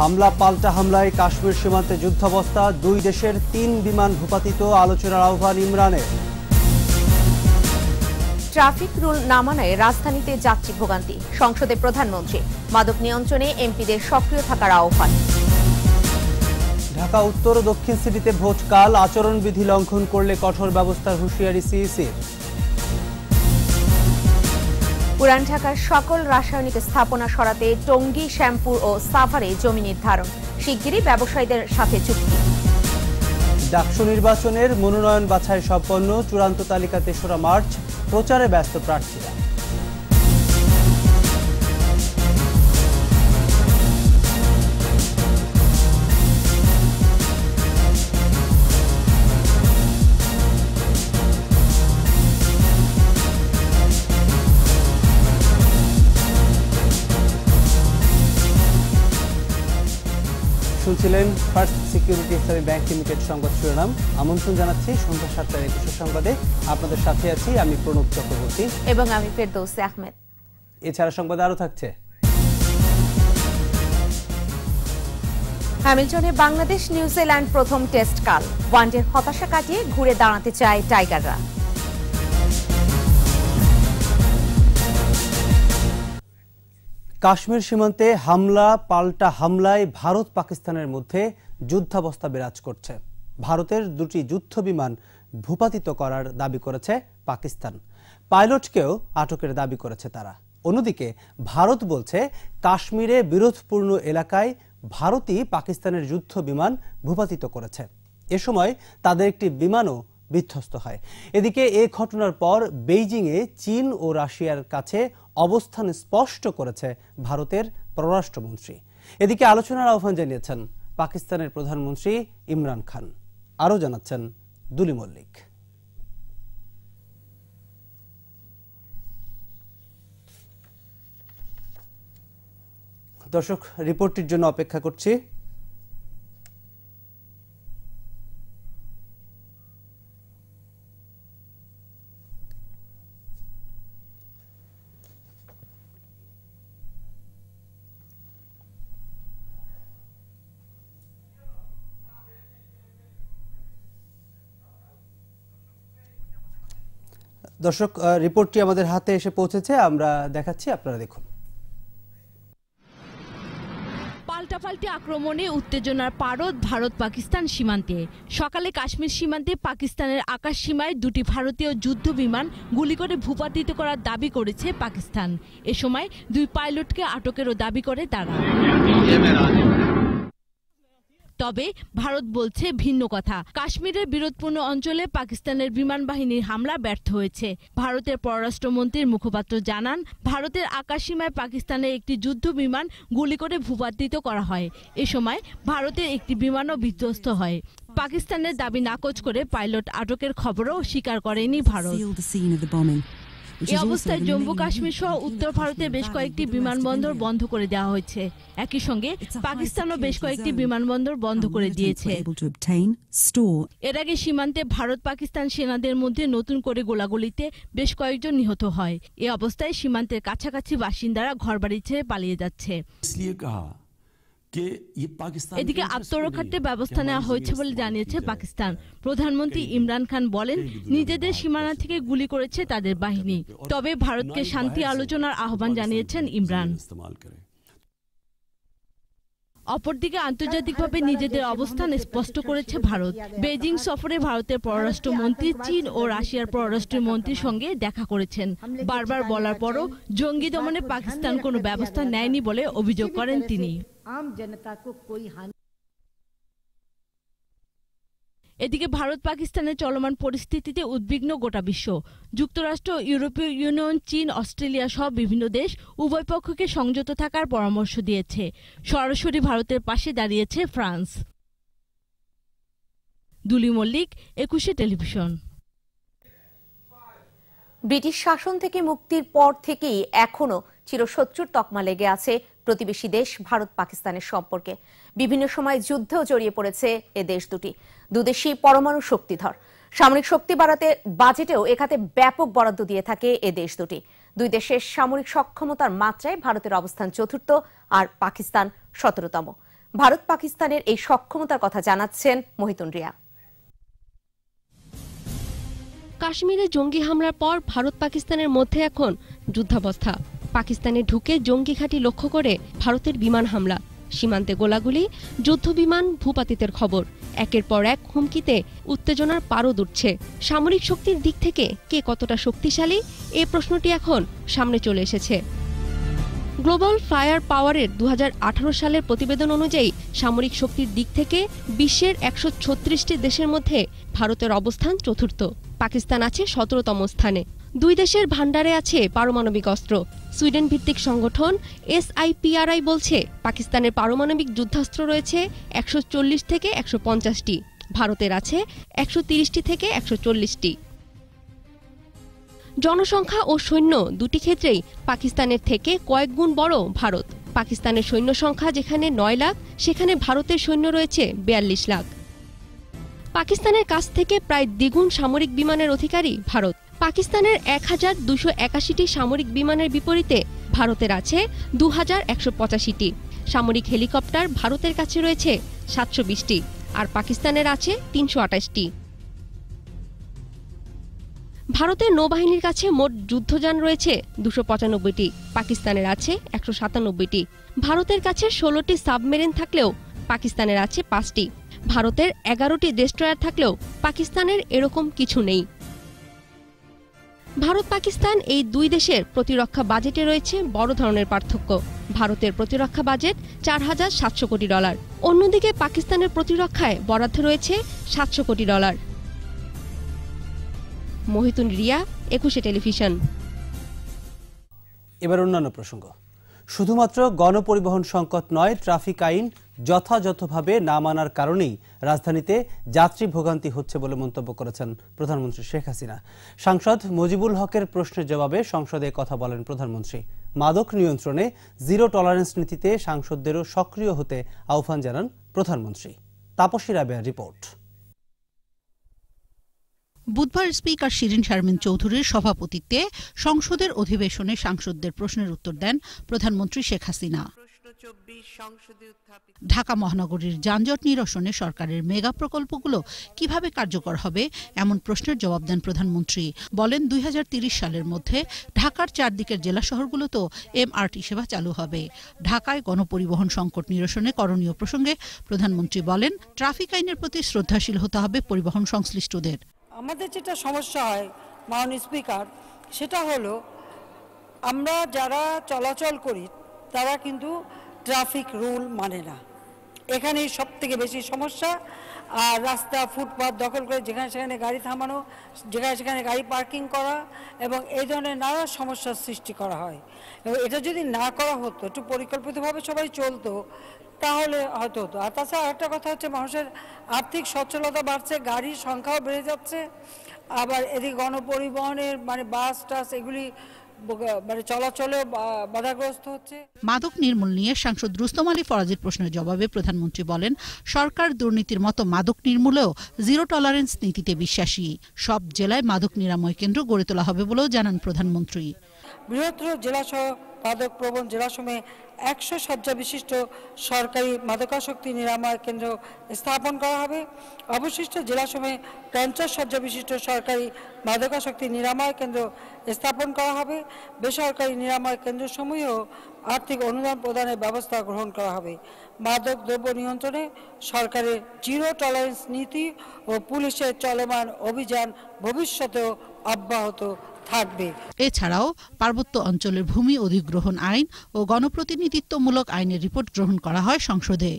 হামলা পাল্টা হামলায় কাশ্মীর সীমান্তে যুদ্ধাবস্থা দুই দেশের তিন বিমান ভূপাতিত আলোচনার আহ্বান ইমরানের ট্রাফিক রুল না মানায় রাজধানীতে যাত্রী ভোগান্তি সংসদে প্রধানমন্ত্রী মাদক নিয়ন্ত্রণে এমপিদের সক্রিয় থাকার আহ্বান ঢাকা উত্তর ও দক্ষিণ সিটিতে ভোটকাল আচরণবিধি লঙ্ঘন করলে কঠোর ব্যবস্থার হুঁশিয়ারি সিইসির পুরান ঢাকার সকল রাসায়নিক স্থাপনা সরাতে টঙ্গি শ্যাম্পু ও সাভারে জমি নির্ধারণ শিগগিরই ব্যবসায়ীদের সাথে চুক্তি ডাকসু নির্বাচনের মনোনয়ন বাছাই সম্পন্ন চূড়ান্ত তালিকা তেসরা মার্চ প্রচারে ব্যস্ত প্রার্থীরা শুনছিলেন ফার্স্ট সিকিউরিটি ইসলামী ব্যাংক লিমিটেড সংবাদ শিরোনাম আমন্ত্রণ জানাচ্ছি সন্ধ্যা সাতটার একুশে সংবাদে আপনাদের সাথে আছি আমি প্রণব চক্রবর্তী এবং আমি ফেরদৌসি আহমেদ এছাড়া সংবাদ আরও থাকছে হ্যামিলটনে বাংলাদেশ নিউজিল্যান্ড প্রথম টেস্ট কাল ওয়ানডের হতাশা কাটিয়ে ঘুরে দাঁড়াতে চায় টাইগাররা কাশ্মীর সীমান্তে হামলা পাল্টা হামলায় ভারত পাকিস্তানের মধ্যে যুদ্ধাবস্থা বিরাজ করছে ভারতের দুটি যুদ্ধ বিমান ভূপাতিত করার দাবি করেছে পাকিস্তান পাইলটকেও আটকের দাবি করেছে তারা অন্যদিকে ভারত বলছে কাশ্মীরে বিরোধপূর্ণ এলাকায় ভারতই পাকিস্তানের যুদ্ধ বিমান ভূপাতিত করেছে এ সময় তাদের একটি বিমানও বিধ্বস্ত হয় এদিকে এ ঘটনার পর বেইজিংয়ে চীন ও রাশিয়ার কাছে অবস্থান স্পষ্ট করেছে ভারতের পররাষ্ট্রমন্ত্রী এদিকে আলোচনার আহ্বান জানিয়েছেন পাকিস্তানের প্রধানমন্ত্রী ইমরান খান আরও জানাচ্ছেন দুলি মল্লিক দর্শক রিপোর্টটির জন্য অপেক্ষা করছি দর্শক রিপোর্টটি আমাদের হাতে এসে পৌঁছেছে আমরা দেখাচ্ছি আপনারা দেখুন পাল্টাপাল্টি আক্রমণে উত্তেজনার পারদ ভারত পাকিস্তান সীমান্তে সকালে কাশ্মীর সীমান্তে পাকিস্তানের আকাশ সীমায় দুটি ভারতীয় যুদ্ধ বিমান গুলি করে ভূপাতিত করার দাবি করেছে পাকিস্তান এ সময় দুই পাইলটকে আটকেরও দাবি করে তারা তবে ভারত বলছে ভিন্ন কথা কাশ্মীরের বিরোধপূর্ণ অঞ্চলে পাকিস্তানের বিমান বাহিনীর হামলা ব্যর্থ হয়েছে ভারতের পররাষ্ট্রমন্ত্রীর মুখপাত্র জানান ভারতের আকাশসীমায় পাকিস্তানের একটি যুদ্ধ বিমান গুলি করে ভূপাতিত করা হয় এ সময় ভারতের একটি বিমানও বিধ্বস্ত হয় পাকিস্তানের দাবি নাকচ করে পাইলট আটকের খবরও স্বীকার করেনি ভারত অবস্থায় জম্মু কাশ্মীর সহ উত্তর ভারতের বেশ কয়েকটি বিমানবন্দর বন্ধ করে দেওয়া হয়েছে একই সঙ্গে পাকিস্তানও বেশ কয়েকটি বিমানবন্দর বন্ধ করে দিয়েছে এর আগে সীমান্তে ভারত পাকিস্তান সেনাদের মধ্যে নতুন করে গোলাগুলিতে বেশ কয়েকজন নিহত হয় এ অবস্থায় সীমান্তের কাছাকাছি বাসিন্দারা ঘরবাড়ি ছেড়ে পালিয়ে যাচ্ছে এদিকে আত্মরক্ষার্থে ব্যবস্থা নেওয়া হয়েছে বলে জানিয়েছে পাকিস্তান প্রধানমন্ত্রী ইমরান খান বলেন নিজেদের সীমানা থেকে গুলি করেছে তাদের বাহিনী তবে ভারতকে শান্তি আলোচনার আহ্বান জানিয়েছেন ইমরান অপরদিকে আন্তর্জাতিকভাবে নিজেদের অবস্থান স্পষ্ট করেছে ভারত বেজিং সফরে ভারতের পররাষ্ট্রমন্ত্রী চীন ও রাশিয়ার পররাষ্ট্রমন্ত্রীর সঙ্গে দেখা করেছেন বারবার বলার পরও জঙ্গি দমনে পাকিস্তান কোনো ব্যবস্থা নেয়নি বলে অভিযোগ করেন তিনি आम जनता को कोई हानि এদিকে ভারত পাকিস্তানের চলমান পরিস্থিতিতে উদ্বিগ্ন গোটা বিশ্ব যুক্তরাষ্ট্র ইউরোপীয় ইউনিয়ন চীন অস্ট্রেলিয়া সহ বিভিন্ন দেশ উভয় পক্ষকে সংযত থাকার পরামর্শ দিয়েছে সরাসরি ভারতের পাশে দাঁড়িয়েছে ফ্রান্স দুলি মল্লিক একুশে টেলিভিশন ব্রিটিশ শাসন থেকে মুক্তির পর থেকেই এখনো চিরশত্রুর তকমা লেগে আছে প্রতিবেশী দেশ ভারত পাকিস্তানের সম্পর্কে বিভিন্ন সময় যুদ্ধেও জড়িয়ে পড়েছে এ দেশ দুটি দুদেশই পরমাণু শক্তিধর সামরিক শক্তি বাড়াতে বাজেটেও এখাতে ব্যাপক বরাদ্দ দিয়ে থাকে এ দেশ দুটি দুই দেশের সামরিক সক্ষমতার মাত্রায় ভারতের অবস্থান চতুর্থ আর পাকিস্তান সতেরোতম ভারত পাকিস্তানের এই সক্ষমতার কথা জানাচ্ছেন মহিতুন রিয়া কাশ্মীরে জঙ্গি হামলার পর ভারত পাকিস্তানের মধ্যে এখন যুদ্ধাবস্থা পাকিস্তানে ঢুকে জঙ্গি ঘাঁটি লক্ষ্য করে ভারতের বিমান হামলা সীমান্তে গোলাগুলি যুদ্ধবিমান ভূপাতিতের খবর একের পর এক হুমকিতে উত্তেজনার পারদ উঠছে সামরিক শক্তির দিক থেকে কে কতটা শক্তিশালী এ প্রশ্নটি এখন সামনে চলে এসেছে গ্লোবাল ফায়ার পাওয়ারের দু সালের প্রতিবেদন অনুযায়ী সামরিক শক্তির দিক থেকে বিশ্বের একশো ছত্রিশটি দেশের মধ্যে ভারতের অবস্থান চতুর্থ পাকিস্তান আছে সতেরোতম স্থানে দুই দেশের ভাণ্ডারে আছে পারমাণবিক অস্ত্র সুইডেন ভিত্তিক সংগঠন এসআইপিআরআই বলছে পাকিস্তানের পারমাণবিক যুদ্ধাস্ত্র রয়েছে একশো থেকে একশো পঞ্চাশটি ভারতের আছে একশো তিরিশটি থেকে একশো চল্লিশটি জনসংখ্যা ও সৈন্য দুটি ক্ষেত্রেই পাকিস্তানের থেকে কয়েক গুণ বড় ভারত পাকিস্তানের সৈন্য সংখ্যা যেখানে নয় লাখ সেখানে ভারতের সৈন্য রয়েছে বিয়াল্লিশ লাখ পাকিস্তানের কাছ থেকে প্রায় দ্বিগুণ সামরিক বিমানের অধিকারী ভারত পাকিস্তানের এক হাজার দুশো একাশিটি সামরিক বিমানের বিপরীতে ভারতের আছে দু হাজার একশো পঁচাশিটি সামরিক হেলিকপ্টার ভারতের কাছে রয়েছে সাতশো বিশটি আর পাকিস্তানের আছে তিনশো আটাশটি ভারতের নৌবাহিনীর কাছে মোট যুদ্ধযান রয়েছে দুশো পঁচানব্বইটি পাকিস্তানের আছে একশো সাতানব্বইটি ভারতের কাছে ষোলোটি সাবমেরিন থাকলেও পাকিস্তানের আছে পাঁচটি ভারতের এগারোটি ডেস্ট্রয়ার থাকলেও পাকিস্তানের এরকম কিছু নেই ভারত পাকিস্তান এই দুই দেশের প্রতিরক্ষা বাজেটে রয়েছে বড় ধরনের পার্থক্য ভারতের প্রতিরক্ষা বাজেট চার হাজার সাতশো কোটি ডলার অন্যদিকে পাকিস্তানের প্রতিরক্ষায় বরাদ্দ রয়েছে সাতশো কোটি ডলার মহিতুন রিয়া একুশে টেলিভিশন এবার অন্যান্য প্রসঙ্গ শুধুমাত্র গণপরিবহন সংকট নয় ট্রাফিক আইন যথাযথভাবে না মানার কারণেই রাজধানীতে যাত্রী ভোগান্তি হচ্ছে বলে মন্তব্য করেছেন প্রধানমন্ত্রী শেখ হাসিনা সাংসদ মুজিবুল হকের প্রশ্নের জবাবে সংসদে কথা বলেন প্রধানমন্ত্রী মাদক নিয়ন্ত্রণে জিরো টলারেন্স নীতিতে সাংসদদেরও সক্রিয় হতে আহ্বান জানান প্রধানমন্ত্রী তাপসী রাবেয়ার রিপোর্ট বুধবার স্পিকার শিরিন শারমিন চৌধুরীর সভাপতিত্বে সংসদের অধিবেশনে সাংসদদের প্রশ্নের উত্তর দেন প্রধানমন্ত্রী শেখ হাসিনা ঢাকা মহানগরীর যানজট নিরসনে সরকারের মেগা প্রকল্পগুলো কিভাবে কার্যকর হবে এমন প্রশ্নের জবাব দেন প্রধানমন্ত্রী বলেন দুই সালের মধ্যে ঢাকার চারদিকের জেলা শহরগুলোতেও এমআরটি সেবা চালু হবে ঢাকায় গণপরিবহন সংকট নিরসনে করণীয় প্রসঙ্গে প্রধানমন্ত্রী বলেন ট্রাফিক আইনের প্রতি শ্রদ্ধাশীল হতে হবে পরিবহন সংশ্লিষ্টদের আমাদের যেটা সমস্যা হয় মাউন স্পিকার সেটা হলো আমরা যারা চলাচল করি তারা কিন্তু ট্রাফিক রুল মানে না এখানে সব থেকে বেশি সমস্যা আর রাস্তা ফুটপাথ দখল করে যেখানে সেখানে গাড়ি থামানো যেখানে সেখানে গাড়ি পার্কিং করা এবং এই ধরনের নানা সমস্যার সৃষ্টি করা হয় এবং এটা যদি না করা হতো একটু পরিকল্পিতভাবে সবাই চলতো তাহলে হয়তো হতো আর তাছাড়া আরেকটা কথা হচ্ছে মানুষের আর্থিক সচ্ছলতা বাড়ছে গাড়ির সংখ্যাও বেড়ে যাচ্ছে আবার এদিকে গণপরিবহনের মানে বাস টাস এগুলি মানে চলাচলে বাধাগ্রস্ত হচ্ছে মাদক নির্মূল নিয়ে সাংসদ রুস্তম আলী ফরাজির প্রশ্নের জবাবে প্রধানমন্ত্রী বলেন সরকার দুর্নীতির মতো মাদক নির্মূলেও জিরো টলারেন্স নীতিতে বিশ্বাসী সব জেলায় মাদক নিরাময় কেন্দ্র গড়ে তোলা হবে বলেও জানান প্রধানমন্ত্রী বৃহত্তর জেলাসহ মাদক প্রবণ জেলাসমূহে একশো শয্যা বিশিষ্ট সরকারি মাদকাশক্তি নিরাময় কেন্দ্র স্থাপন করা হবে অবশিষ্ট জেলাসমূহে পঞ্চাশ শয্যা বিশিষ্ট সরকারি মাদকাশক্তি নিরাময় কেন্দ্র স্থাপন করা হবে বেসরকারি নিরাময় কেন্দ্রসমূহেও আর্থিক অনুদান প্রদানের ব্যবস্থা গ্রহণ করা হবে মাদক দ্রব্য নিয়ন্ত্রণে সরকারের জিরো টলারেন্স নীতি ও পুলিশের চলমান অভিযান ভবিষ্যতেও অব্যাহত থাকবে এছাড়াও পার্বত্য অঞ্চলের ভূমি অধিগ্রহণ আইন ও গণপ্রতিনিধিত্বমূলক আইনের রিপোর্ট গ্রহণ করা হয় সংসদে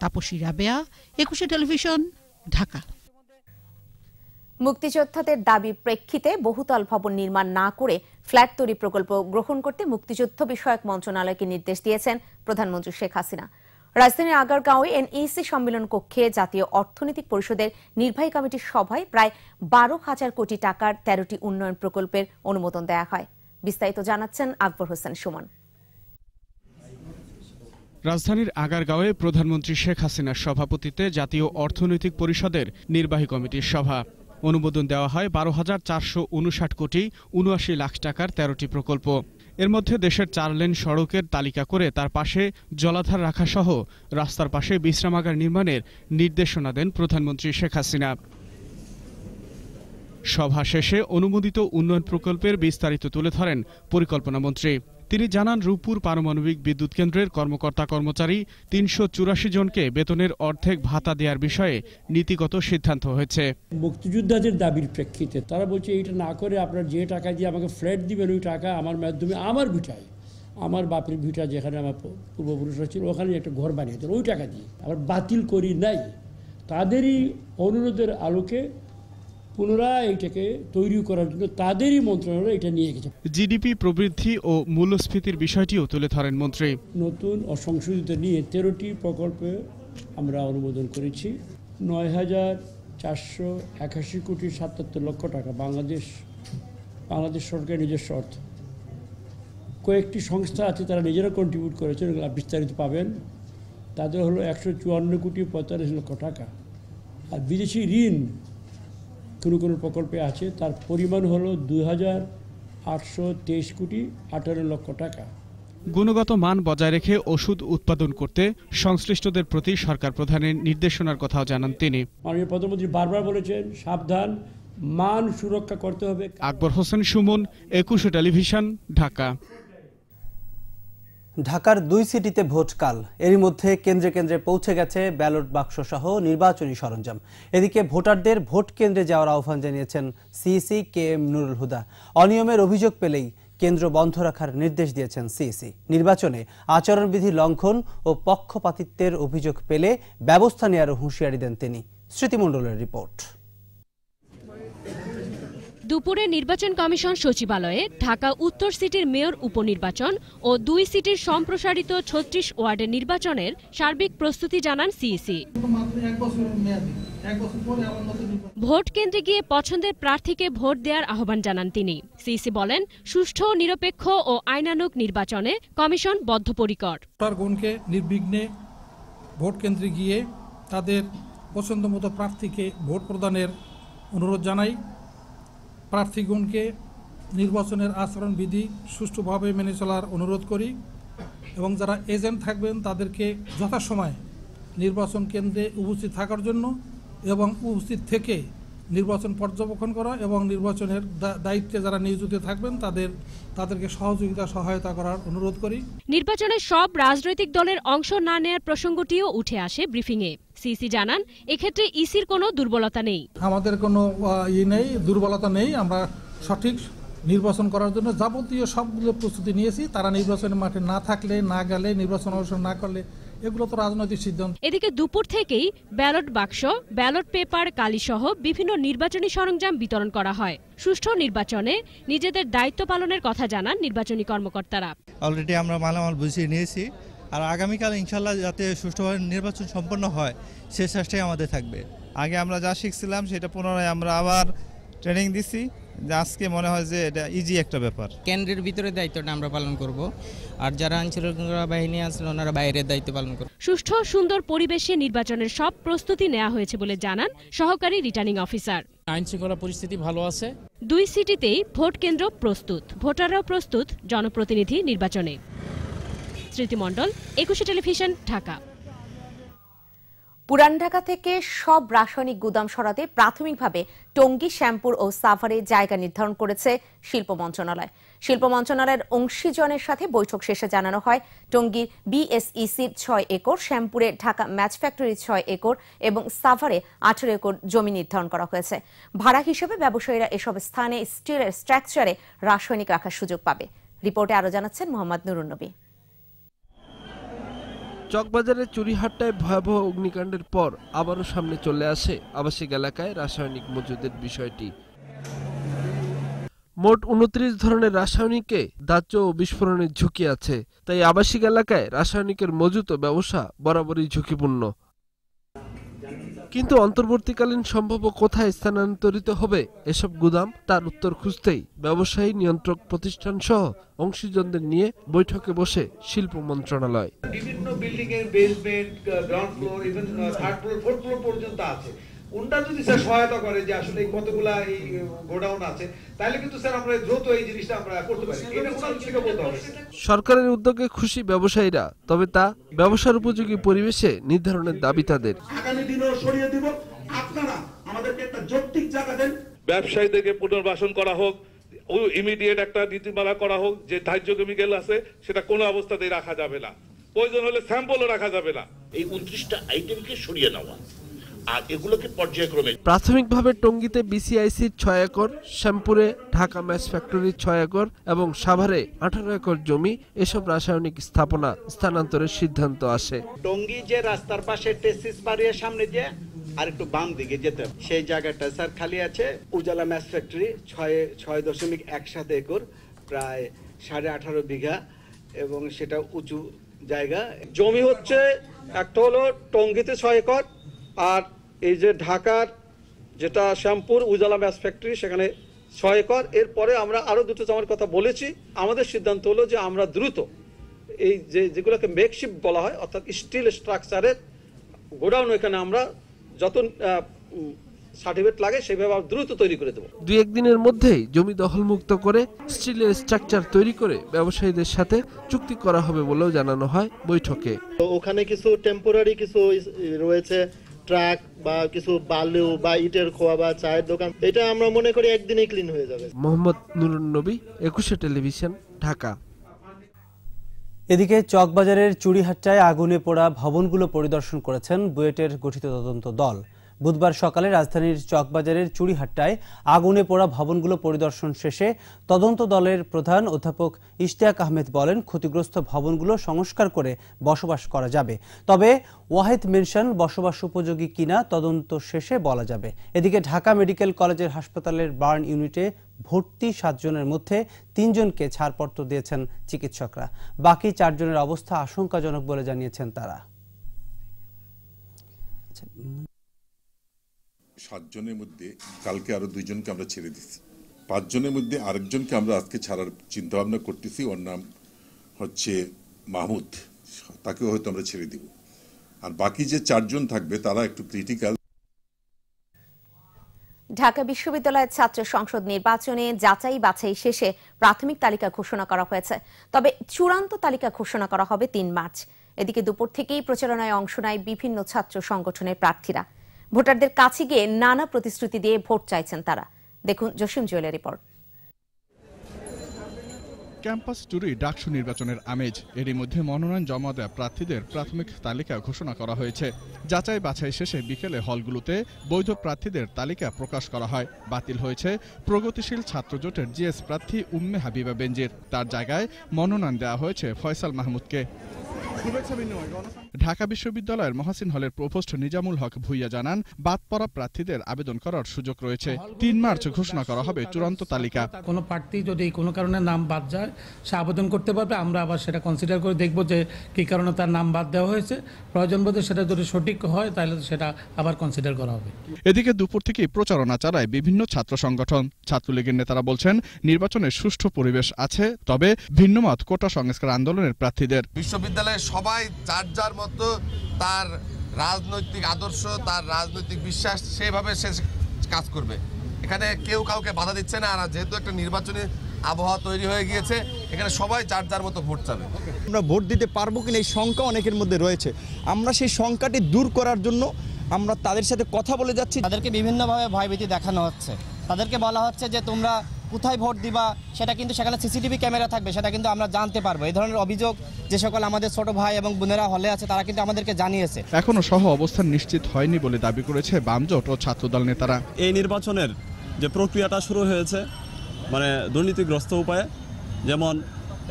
তাপসী রাবেয়া একুশে টেলিভিশন ঢাকা মুক্তিযোদ্ধাদের দাবি প্রেক্ষিতে বহুতল ভবন নির্মাণ না করে ফ্ল্যাট তৈরি প্রকল্প গ্রহণ করতে মুক্তিযুদ্ধ বিষয়ক মন্ত্রণালয়কে নির্দেশ দিয়েছেন প্রধানমন্ত্রী শেখ হাসিনা রাজধানীর আগারগাঁওয়ে এনইসি সম্মেলন কক্ষে জাতীয় অর্থনৈতিক পরিষদের নির্বাহী কমিটির সভায় প্রায় বারো হাজার কোটি টাকার তেরোটি উন্নয়ন প্রকল্পের অনুমোদন দেওয়া হয় বিস্তারিত জানাচ্ছেন আকবর হোসেন সুমন রাজধানীর আগারগাঁওয়ে প্রধানমন্ত্রী শেখ হাসিনার সভাপতিত্বে জাতীয় অর্থনৈতিক পরিষদের নির্বাহী কমিটির সভা অনুমোদন দেওয়া হয় বারো হাজার চারশো উনষাট কোটি উনআশি লাখ টাকার তেরোটি প্রকল্প এর মধ্যে দেশের চার লেন সড়কের তালিকা করে তার পাশে জলাধার রাখা সহ রাস্তার পাশে বিশ্রামাগার নির্মাণের নির্দেশনা দেন প্রধানমন্ত্রী শেখ হাসিনা সভা শেষে অনুমোদিত উন্নয়ন প্রকল্পের বিস্তারিত তুলে ধরেন পরিকল্পনামন্ত্রী তিনি জানান রূপপুর পারমাণবিক বিদ্যুৎ কেন্দ্রের কর্মকর্তা কর্মচারী তিনশো চুরাশি জনকে বেতনের অর্ধেক ভাতা দেওয়ার বিষয়ে নীতিগত সিদ্ধান্ত হয়েছে মুক্তিযোদ্ধাদের দাবির প্রেক্ষিতে তারা বলছে এইটা না করে আপনার যে টাকা দিয়ে আমাকে ফ্ল্যাট দিবেন ওই টাকা আমার মাধ্যমে আমার ভিটাই আমার বাপের ভিটা যেখানে আমার পূর্বপুরুষরা ছিল ওখানে একটা ঘর বানিয়ে দেন ওই টাকা দিয়ে আবার বাতিল করি নাই তাদেরই অনুরোধের আলোকে পুনরায় এটাকে তৈরি করার জন্য তাদেরই মন্ত্রণালয় এটা নিয়ে গেছে জিডিপি প্রবৃদ্ধি ও মূল্যস্ফীতির বিষয়টিও তুলে ধরেন মন্ত্রী নতুন অসংশোধিত নিয়ে তেরোটি প্রকল্পে আমরা অনুমোদন করেছি নয় হাজার চারশো একাশি কোটি সাতাত্তর লক্ষ টাকা বাংলাদেশ বাংলাদেশ সরকার নিজস্ব অর্থ কয়েকটি সংস্থা আছে তারা নিজেরা কন্ট্রিবিউট করেছেন এগুলো বিস্তারিত পাবেন তাদের হলো একশো চুয়ান্ন কোটি পঁয়তাল্লিশ লক্ষ টাকা আর বিদেশি ঋণ কোনো কোনো প্রকল্পে আছে তার পরিমাণ হলো দুই হাজার আটশো তেইশ কোটি আঠারো লক্ষ টাকা গুণগত মান বজায় রেখে ওষুধ উৎপাদন করতে সংশ্লিষ্টদের প্রতি সরকার প্রধানের নির্দেশনার কথাও জানান তিনি মাননীয় প্রধানমন্ত্রী বারবার বলেছেন সাবধান মান সুরক্ষা করতে হবে আকবর হোসেন সুমন একুশে টেলিভিশন ঢাকা ঢাকার দুই সিটিতে ভোটকাল এরই মধ্যে কেন্দ্রে কেন্দ্রে পৌঁছে গেছে ব্যালট বাক্স সহ নির্বাচনী সরঞ্জাম এদিকে ভোটারদের ভোট কেন্দ্রে যাওয়ার আহ্বান জানিয়েছেন CEC K M Nurul Huda অনিয়মের অভিযোগ পেলেই কেন্দ্র বন্ধ রাখার নির্দেশ দিয়েছেন সিসি নির্বাচনে আচরণবিধি লঙ্ঘন ও পক্ষপাতিত্বের অভিযোগ পেলে ব্যবস্থা নেওয়ারও হুঁশিয়ারি দেন তিনি স্মৃতিমণ্ডলের রিপোর্ট দুপুরে নির্বাচন কমিশন সচিবালয়ে ঢাকা উত্তর সিটির মেয়র উপনির্বাচন ও দুই সিটির সম্প্রসারিত ছত্রিশ ওয়ার্ডের নির্বাচনের সার্বিক প্রস্তুতি জানান সিইসি ভোট কেন্দ্রে গিয়ে পছন্দের প্রার্থীকে ভোট দেওয়ার আহ্বান জানান তিনি সিইসি বলেন সুষ্ঠু নিরপেক্ষ ও আইনানুক নির্বাচনে কমিশন বদ্ধপরিকর ভোটারগণকে নির্বিঘ্নে ভোট কেন্দ্রে গিয়ে তাদের পছন্দ মতো প্রার্থীকে ভোট প্রদানের অনুরোধ জানাই প্রার্থীগণকে নির্বাচনের আচরণবিধি সুষ্ঠুভাবে মেনে চলার অনুরোধ করি এবং যারা এজেন্ট থাকবেন তাদেরকে যথাসময়ে নির্বাচন কেন্দ্রে উপস্থিত থাকার জন্য এবং উপস্থিত থেকে নির্বাচন পর্যবেক্ষণ করা এবং নির্বাচনের দায়িত্বে যারা নিয়োজিত থাকবেন তাদের তাদেরকে সহযোগিতা সহায়তা করার অনুরোধ করি নির্বাচনে সব রাজনৈতিক দলের অংশ না নেয়ার প্রসঙ্গটিও উঠে আসে ব্রিফিংয়ে সিসি জানান এক্ষেত্রে ইসির কোনো দুর্বলতা নেই আমাদের কোনো ই ইয়ে নেই দুর্বলতা নেই আমরা সঠিক নির্বাচন করার জন্য যাবতীয় সবগুলো প্রস্তুতি নিয়েছি তারা নির্বাচনের মাঠে না থাকলে না গেলে নির্বাচন অংশ না করলে এগুলো তো রাজনৈতিক সিদ্ধান্ত এদিকে দুপুর থেকেই ব্যালট বাক্স ব্যালট পেপার কালিসহ বিভিন্ন নির্বাচনী সরঞ্জাম বিতরণ করা হয় সুষ্ঠু নির্বাচনে নিজেদের দায়িত্ব পালনের কথা জানান নির্বাচনী কর্মকর্তারা অলরেডি আমরা মালামাল বুঝিয়ে নিয়েছি আর আগামীকাল ইনশাল্লাহ যাতে সুষ্ঠুভাবে নির্বাচন সম্পন্ন হয় সে চেষ্টাই আমাদের থাকবে আগে আমরা যা শিখছিলাম সেটা পুনরায় আমরা আবার ট্রেনিং দিছি আজকে মনে হয় যে এটা ইজি একটা ব্যাপার কেন্দ্রের ভিতরে দায়িত্বটা আমরা পালন করব আর যারা আঞ্চলিক বাহিনী আছেন ওনারা বাইরের দায়িত্ব পালন করবেন সুষ্ঠু সুন্দর পরিবেশে নির্বাচনের সব প্রস্তুতি নেওয়া হয়েছে বলে জানান সহকারী রিটার্নিং অফিসার আইন শৃঙ্খলা পরিস্থিতি ভালো আছে দুই সিটিতেই ভোট কেন্দ্র প্রস্তুত ভোটাররাও প্রস্তুত জনপ্রতিনিধি নির্বাচনে স্মৃতিমণ্ডল একুশে টেলিভিশন ঢাকা পুরান ঢাকা থেকে সব রাসায়নিক গুদাম সরাতে প্রাথমিকভাবে টঙ্গী শ্যাম্পুর ও সাভারে জায়গা নির্ধারণ করেছে শিল্প মন্ত্রণালয় শিল্প মন্ত্রণালয়ের অংশীজনের সাথে বৈঠক শেষে জানানো হয় টঙ্গীর বিএসইসির ছয় একর শ্যাম্পুরে ঢাকা ম্যাচ ফ্যাক্টরির ছয় একর এবং সাভারে আঠেরো একর জমি নির্ধারণ করা হয়েছে ভাড়া হিসেবে ব্যবসায়ীরা এসব স্থানে স্টিলের স্ট্রাকচারে রাসায়নিক রাখার সুযোগ পাবে রিপোর্টে আরও জানাচ্ছেন মোহাম্মদ নুরুন্নবী চকবাজারের চুরিহাট্টায় ভয়াবহ অগ্নিকাণ্ডের পর আবারও সামনে চলে আসে আবাসিক এলাকায় রাসায়নিক মজুদের বিষয়টি মোট উনত্রিশ ধরনের রাসায়নিকে দাহ্য ও বিস্ফোরণের ঝুঁকি আছে তাই আবাসিক এলাকায় রাসায়নিকের মজুত ব্যবসা বরাবরই ঝুঁকিপূর্ণ কিন্তু অন্তর্বর্তীকালীন সম্ভাব্য কোথায় স্থানান্তরিত হবে এসব গুদাম তার উত্তর খুঁজতেই ব্যবসায়ী নিয়ন্ত্রক প্রতিষ্ঠান সহ অংশীজনদের নিয়ে বৈঠকে বসে শিল্প মন্ত্রণালয় বিভিন্ন বিল্ডিং এর basement ground floor even third floor fourth floor পর্যন্ত আছে ওনটা যদি স্যার সহায়তা করে যে আসলে কতগুলা এই গোডাউন আছে তাহলে কিন্তু স্যার আমরা দ্রুত এই জিনিসটা আমরা করতে পারি এটা ওনার থেকে বলতে হবে সরকারের উদ্যোগে খুশি ব্যবসায়ীরা তবে তা ব্যবসার উপযোগী পরিবেশে নির্ধারণের দাবি তাদের আগামী দিনও সরিয়ে দিব আপনারা আমাদেরকে একটা যৌক্তিক জায়গা দেন ব্যবসায়ীদেরকে পুনর্বাসন করা হোক ইমিডিয়েট একটা নীতিমালা করা হোক যে ধার্য কেমিক্যাল আছে সেটা কোনো অবস্থাতেই রাখা যাবে না প্রয়োজন হলে স্যাম্পলও রাখা যাবে না এই উনত্রিশটা আইটেমকে সরিয়ে নেওয়া আর এগুলোকে পর্যায়ক্রমে প্রাথমিকভাবে টঙ্গীতে বিসিআইসির ছয় একর শ্যামপুরে ঢাকা ম্যাচ ফ্যাক্টরির ছয় একর এবং সাভারে আঠারো একর জমি এসব রাসায়নিক স্থাপনা স্থানান্তরের সিদ্ধান্ত আসে টঙ্গি যে রাস্তার পাশে টেসিস বাড়ির সামনে যে আর একটু বাম দিকে যেতে সেই জায়গাটা স্যার খালি আছে উজালা ম্যাচ ফ্যাক্টরি ছয় ছয় দশমিক একসাথে একর প্রায় সাড়ে আঠারো বিঘা এবং সেটা উঁচু জায়গা জমি হচ্ছে একটা হলো টঙ্গিতে ছয় একর আর এই যে ঢাকার যেটা শ্যামপুর উজালা ম্যাচ ফ্যাক্টরি সেখানে ছয় একর এরপরে আমরা আরও দুটো জমার কথা বলেছি আমাদের সিদ্ধান্ত হলো যে আমরা দ্রুত এই যে যেগুলোকে মেকশিপ বলা হয় অর্থাৎ স্টিল স্ট্রাকচারের গোডাউন এখানে আমরা যত সার্টিফিকেট লাগে সেভাবে আমরা দ্রুত তৈরি করে দেবো দুই একদিনের মধ্যেই জমি দখলমুক্ত করে স্টিলের স্ট্রাকচার তৈরি করে ব্যবসায়ীদের সাথে চুক্তি করা হবে বলেও জানানো হয় বৈঠকে ওখানে কিছু টেম্পোরারি কিছু রয়েছে ট্রাক বা কিছু বালু বা ইটের খোয়া বা চায়ের দোকান এটা আমরা মনে করি একদিনেই ক্লিন হয়ে যাবে মোহাম্মদ নুরুন নবী একুশে টেলিভিশন ঢাকা এদিকে চকবাজারের চুরিহাট্টায় আগুনে পোড়া ভবনগুলো পরিদর্শন করেছেন বুয়েটের গঠিত তদন্ত দল বুধবার সকালে রাজধানীর চকবাজারের চুড়িহাট্টায় আগুনে পোড়া ভবনগুলো পরিদর্শন শেষে তদন্ত দলের প্রধান অধ্যাপক ইশতিয়াক আহমেদ বলেন ক্ষতিগ্রস্ত ভবনগুলো সংস্কার করে বসবাস করা যাবে তবে ওয়াহেদ মেনশন বসবাস উপযোগী কিনা তদন্ত শেষে বলা যাবে এদিকে ঢাকা মেডিকেল কলেজের হাসপাতালের বার্ন ইউনিটে ভর্তি সাতজনের মধ্যে তিনজনকে ছাড়পত্র দিয়েছেন চিকিৎসকরা বাকি চারজনের অবস্থা আশঙ্কাজনক বলে জানিয়েছেন তারা সাতজনের মধ্যে কালকে আরও দুইজনকে আমরা ছেড়ে দিছি পাঁচজনের মধ্যে আরেকজনকে আমরা আজকে ছাড়ার চিন্তাভাবনা করতেছি ওর নাম হচ্ছে মাহমুদ তাকেও হয়তো আমরা ছেড়ে দিব আর বাকি যে চারজন থাকবে তারা একটু ক্রিটিক্যাল ঢাকা বিশ্ববিদ্যালয়ের ছাত্র সংসদ নির্বাচনে যাচাই বাছাই শেষে প্রাথমিক তালিকা ঘোষণা করা হয়েছে তবে চূড়ান্ত তালিকা ঘোষণা করা হবে তিন মার্চ এদিকে দুপুর থেকেই প্রচারণায় অংশ নেয় বিভিন্ন ছাত্র সংগঠনের প্রার্থীরা ভোটারদের কাছে গিয়ে নানা প্রতিশ্রুতি দিয়ে ভোট চাইছেন তারা দেখুন জসিম জুয়েলের রিপোর্ট ক্যাম্পাস জুড়ে ডাকসু নির্বাচনের আমেজ এরই মধ্যে মনোনয়ন জমা দেওয়া প্রার্থীদের প্রাথমিক তালিকা ঘোষণা করা হয়েছে যাচাই বাছাই শেষে বিকেলে হলগুলোতে বৈধ প্রার্থীদের তালিকা প্রকাশ করা হয় বাতিল হয়েছে প্রগতিশীল ছাত্র জোটের জিএস প্রার্থী উম্মে হাবিবা বেঞ্জির তার জায়গায় মনোনয়ন দেওয়া হয়েছে ফয়সাল মাহমুদকে ঢাকা বিশ্ববিদ্যালয়ের মহাসিন হলের প্রভোস্ট নিজামুল হক ভুইয়া জানান বাদ পড়া প্রার্থীদের আবেদন করার সুযোগ রয়েছে তিন মার্চ ঘোষণা করা হবে চূড়ান্ত তালিকা কোনো প্রার্থী যদি কোনো কারণে নাম বাদ যায় সে আবেদন করতে পারবে আমরা আবার সেটা কনসিডার করে দেখব যে কি কারণে তার নাম বাদ দেওয়া হয়েছে প্রয়োজন বোধে সেটা যদি সঠিক হয় তাহলে সেটা আবার কনসিডার করা হবে এদিকে দুপুর থেকেই প্রচারণা চালায় বিভিন্ন ছাত্র সংগঠন ছাত্রলীগের নেতারা বলছেন নির্বাচনের সুষ্ঠু পরিবেশ আছে তবে ভিন্নমত কোটা সংস্কার আন্দোলনের প্রার্থীদের বিশ্ববিদ্যালয়ের সবাই যার যার মতো তার রাজনৈতিক আদর্শ তার রাজনৈতিক বিশ্বাস সেভাবে সে কাজ করবে এখানে কেউ কাউকে বাধা দিচ্ছে না আর যেহেতু একটা নির্বাচনী আবহাওয়া তৈরি হয়ে গিয়েছে এখানে সবাই যার যার মতো ভোট চাবে আমরা ভোট দিতে পারবো কিনা এই শঙ্কা অনেকের মধ্যে রয়েছে আমরা সেই শঙ্কাটি দূর করার জন্য আমরা তাদের সাথে কথা বলে যাচ্ছি তাদেরকে বিভিন্নভাবে ভয়ভীতি দেখানো হচ্ছে তাদেরকে বলা হচ্ছে যে তোমরা কোথায় ভোট দিবা সেটা কিন্তু সেখানে সিসিটিভি ক্যামেরা থাকবে সেটা কিন্তু আমরা জানতে পারবো এই ধরনের অভিযোগ যে সকল আমাদের ছোট ভাই এবং বোনেরা হলে আছে তারা কিন্তু আমাদেরকে জানিয়েছে এখনো সহ অবস্থান নিশ্চিত হয়নি বলে দাবি করেছে বামজোট ও ছাত্রদল নেতারা এই নির্বাচনের যে প্রক্রিয়াটা শুরু হয়েছে মানে দুর্নীতিগ্রস্ত উপায়ে যেমন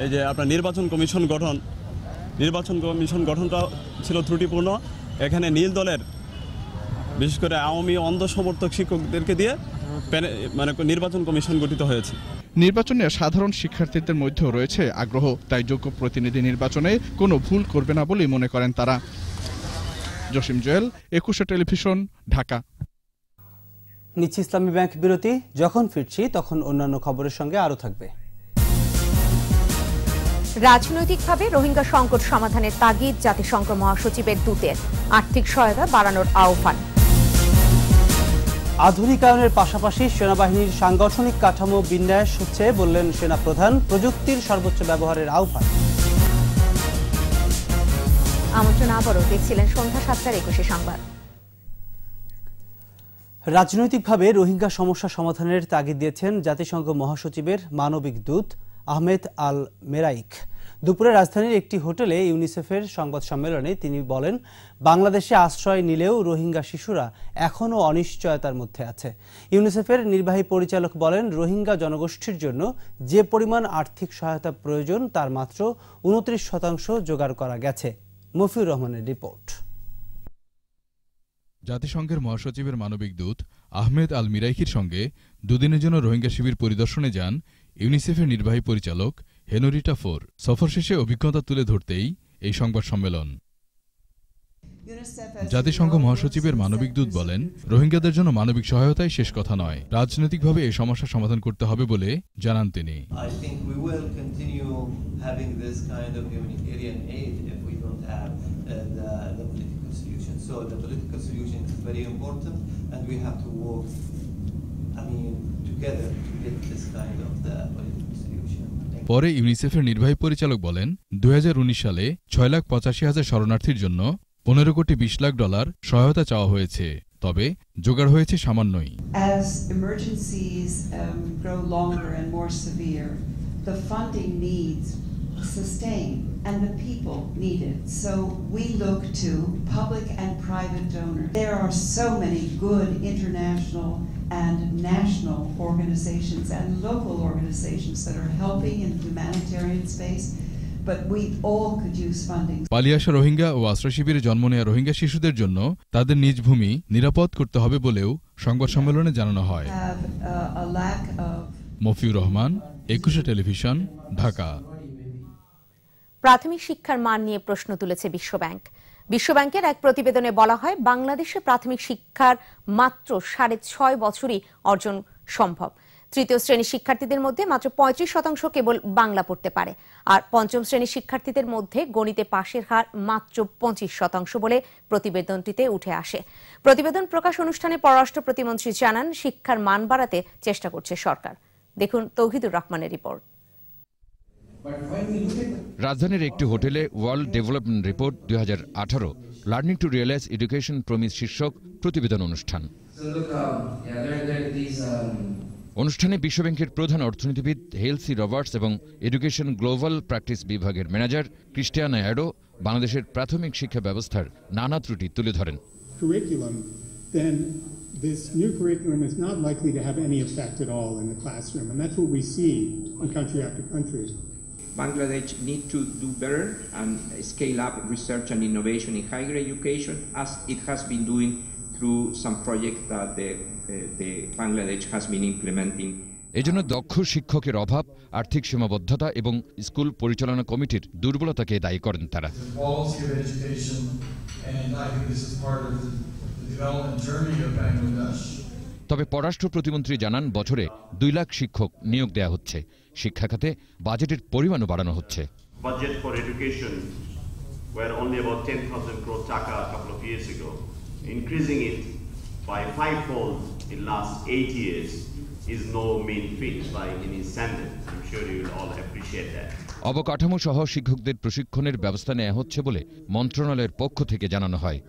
এই যে আপনার নির্বাচন কমিশন গঠন নির্বাচন কমিশন গঠনটা ছিল ত্রুটিপূর্ণ এখানে নীল দলের বিশেষ করে আওয়ামী অন্ধ সমর্থক শিক্ষকদেরকে দিয়ে মানে নির্বাচন কমিশন গঠিত হয়েছে নির্বাচনে সাধারণ শিক্ষার্থীদের মধ্যেও রয়েছে আগ্রহ তাই যোগ্য প্রতিনিধি নির্বাচনে কোনো ভুল করবে না বলেই মনে করেন তারা জসিম জোয়েল একুশে টেলিভিশন ঢাকা নিচ্ছি ইসলামী ব্যাংক বিরতি যখন ফিরছি তখন অন্যান্য খবরের সঙ্গে আরো থাকবে রাজনৈতিকভাবে রোহিঙ্গা সংকট সমাধানের তাগিদ জাতিসংঘ মহাসচিবের দূতের আর্থিক সহায়তা বাড়ানোর আহ্বান আধুনিকায়নের পাশাপাশি সেনাবাহিনীর সাংগঠনিক কাঠামো বিন্যাস হচ্ছে বললেন সেনাপ্রধান প্রযুক্তির সর্বোচ্চ ব্যবহারের আহ্বান আমন্ত্রণ আবারও সন্ধ্যা একুশে রাজনৈতিকভাবে রোহিঙ্গা সমস্যা সমাধানের তাগিদ দিয়েছেন জাতিসংঘ মহাসচিবের মানবিক দূত আহমেদ আল মেরাইক দুপুরে রাজধানীর একটি হোটেলে ইউনিসেফের সংবাদ সম্মেলনে তিনি বলেন বাংলাদেশে আশ্রয় নিলেও রোহিঙ্গা শিশুরা এখনও অনিশ্চয়তার মধ্যে আছে ইউনিসেফের নির্বাহী পরিচালক বলেন রোহিঙ্গা জনগোষ্ঠীর জন্য যে পরিমাণ আর্থিক সহায়তা প্রয়োজন তার মাত্র উনত্রিশ শতাংশ জোগাড় করা গেছে মফিউর রহমানের রিপোর্ট জাতিসংঘের মহাসচিবের মানবিক দূত আহমেদ আল মিরাইকির সঙ্গে দুদিনের জন্য রোহিঙ্গা শিবির পরিদর্শনে যান ইউনিসেফের নির্বাহী পরিচালক হেনরিটা ফোর সফর শেষে অভিজ্ঞতা তুলে ধরতেই এই সংবাদ সম্মেলন জাতিসংঘ মহাসচিবের মানবিক দূত বলেন রোহিঙ্গাদের জন্য মানবিক সহায়তাই শেষ কথা নয় রাজনৈতিকভাবে এই সমস্যা সমাধান করতে হবে বলে জানান তিনি I mean, together to get this kind of পরে ইউনিসেফের নির্বাহী পরিচালক বলেন দু সালে ছয় লাখ পঁচাশি হাজার শরণার্থীর জন্য পনেরো কোটি বিশ লাখ ডলার সহায়তা চাওয়া হয়েছে তবে জোগাড় হয়েছে সামান্যই the funding needs sustain and the people need it. So we look to public and private donors. There are so many good international and national organizations and local organizations that are helping in the humanitarian space. পালিয়াসা Rohingya ও আশ্রয় শিবিরে জন্ম নেওয়া রোহিঙ্গা শিশুদের জন্য তাদের নিজ ভূমি নিরাপদ করতে হবে বলেও সংবাদ সম্মেলনে জানানো হয় uh, মফিউর রহমান একুশে টেলিভিশন ঢাকা প্রাথমিক শিক্ষার মান নিয়ে প্রশ্ন তুলেছে বিশ্বব্যাংক বিশ্বব্যাংকের এক প্রতিবেদনে বলা হয় বাংলাদেশে প্রাথমিক শিক্ষার মাত্র সাড়ে ছয় বছরই অর্জন সম্ভব তৃতীয় শ্রেণীর শিক্ষার্থীদের মধ্যে মাত্র পঁয়ত্রিশ শতাংশ কেবল বাংলা পড়তে পারে আর পঞ্চম শ্রেণীর শিক্ষার্থীদের মধ্যে গণিতে পাশের হার মাত্র পঁচিশ শতাংশ বলে প্রতিবেদনটিতে উঠে আসে প্রতিবেদন প্রকাশ অনুষ্ঠানে পররাষ্ট্র প্রতিমন্ত্রী জানান শিক্ষার মান বাড়াতে চেষ্টা করছে সরকার দেখুন তৌহিদুর রহমানের রিপোর্ট রাজধানীর একটি হোটেলে ওয়ার্ল্ড ডেভেলপমেন্ট রিপোর্ট দুই হাজার learning to realise education promise শীর্ষক প্রতিবেদন অনুষ্ঠান অনুষ্ঠানে বিশ্বব্যাংকের প্রধান অর্থনীতিবিদ হেলসি রবার্টস এবং এডুকেশন গ্লোবাল প্র্যাকটিস বিভাগের ম্যানেজার ক্রিস্টিয়ান অ্যাডো বাংলাদেশের প্রাথমিক শিক্ষা ব্যবস্থার নানা ত্রুটি তুলে ধরেন this new curriculum is not likely to have any effect at all in the classroom. And that's what we see in country after country. Bangladesh need to do better and scale up research and innovation in higher education as it has been doing through some projects that the, uh, the Bangladesh has been implementing. এজন্য দক্ষ শিক্ষকের অভাব আর্থিক সীমাবদ্ধতা এবং school পরিচালনা কমিটির দুর্বলতাকে দায়ী করেন তারা Bangladesh. তবে পররাষ্ট্র প্রতিমন্ত্রী জানান বছরে দুই লাখ শিক্ষক নিয়োগ দেয়া হচ্ছে শিক্ষা খাতে বাজেটের পরিমাণও বাড়ানো হচ্ছে budget for education were only about 10,000 crore taka a couple of years ago. Increasing it by fivefold in last eight years is no mean feat by any standard. I'm sure you will all appreciate that. অবকাঠামো সহ শিক্ষকদের প্রশিক্ষণের ব্যবস্থা নেওয়া হচ্ছে বলে মন্ত্রণালয়ের পক্ষ থেকে জানানো হয়